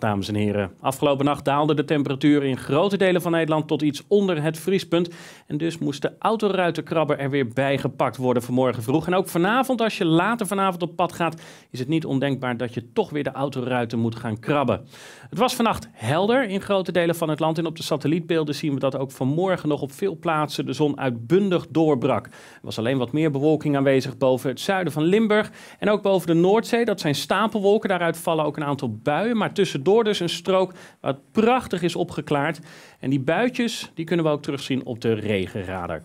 dames en heren. Afgelopen nacht daalde de temperatuur in grote delen van Nederland tot iets onder het vriespunt. En dus moest de autoruitenkrabber er weer bij gepakt worden vanmorgen vroeg. En ook vanavond, als je later vanavond op pad gaat, is het niet ondenkbaar dat je toch weer de autoruiten moet gaan krabben. Het was vannacht helder in grote delen van het land. En op de satellietbeelden zien we dat ook vanmorgen nog op veel plaatsen de zon uitbundig doorbrak. Er was alleen wat meer bewolking aanwezig boven het zuiden van Limburg. En ook boven de Noordzee, dat zijn stapelwolken. Daaruit vallen ook een aantal buien. Maar tussen door dus een strook wat prachtig is opgeklaard. En die buitjes die kunnen we ook terugzien op de regenradar.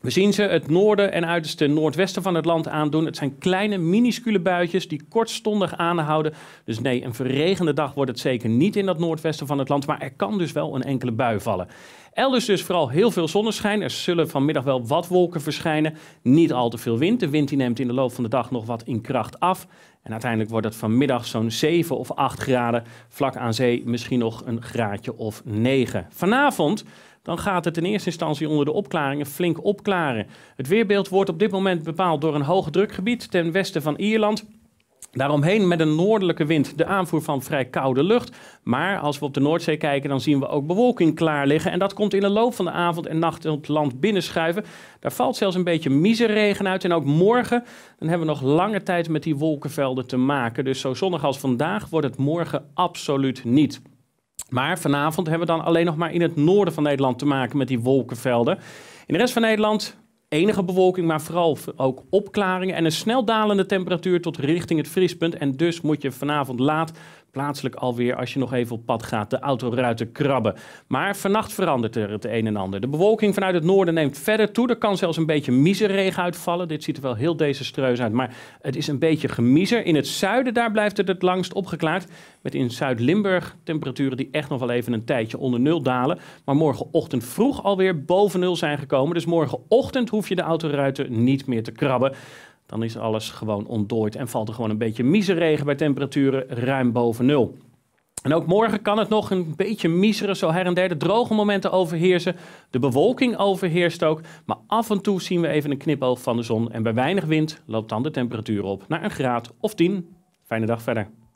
We zien ze het noorden en uiterste noordwesten van het land aandoen. Het zijn kleine, minuscule buitjes die kortstondig aanhouden. Dus nee, een verregende dag wordt het zeker niet in dat noordwesten van het land. Maar er kan dus wel een enkele bui vallen. Elders dus vooral heel veel zonneschijn. Er zullen vanmiddag wel wat wolken verschijnen. Niet al te veel wind. De wind die neemt in de loop van de dag nog wat in kracht af. En uiteindelijk wordt het vanmiddag zo'n 7 of 8 graden. Vlak aan zee misschien nog een graadje of 9. Vanavond dan gaat het in eerste instantie onder de opklaringen flink opklaren. Het weerbeeld wordt op dit moment bepaald door een drukgebied ten westen van Ierland. Daaromheen met een noordelijke wind de aanvoer van vrij koude lucht. Maar als we op de Noordzee kijken, dan zien we ook bewolking klaar liggen. En dat komt in de loop van de avond en nacht het land binnenschuiven. Daar valt zelfs een beetje miserregen uit. En ook morgen, dan hebben we nog lange tijd met die wolkenvelden te maken. Dus zo zonnig als vandaag wordt het morgen absoluut niet. Maar vanavond hebben we dan alleen nog maar in het noorden van Nederland te maken met die wolkenvelden. In de rest van Nederland enige bewolking, maar vooral ook opklaringen en een snel dalende temperatuur tot richting het vriespunt. En dus moet je vanavond laat plaatselijk alweer, als je nog even op pad gaat, de autoruiten krabben. Maar vannacht verandert er het een en ander. De bewolking vanuit het noorden neemt verder toe. Er kan zelfs een beetje miezerregen uitvallen. Dit ziet er wel heel desastreus uit, maar het is een beetje gemiezer. In het zuiden, daar blijft het het langst opgeklaard. Met in Zuid-Limburg temperaturen die echt nog wel even een tijdje onder nul dalen. Maar morgenochtend vroeg alweer boven nul zijn gekomen. Dus morgenochtend hoef je de autoruiten niet meer te krabben dan is alles gewoon ontdooid en valt er gewoon een beetje miseregen bij temperaturen ruim boven nul. En ook morgen kan het nog een beetje miseren, zo her en der. De droge momenten overheersen, de bewolking overheerst ook. Maar af en toe zien we even een knipoog van de zon. En bij weinig wind loopt dan de temperatuur op naar een graad of 10. Fijne dag verder.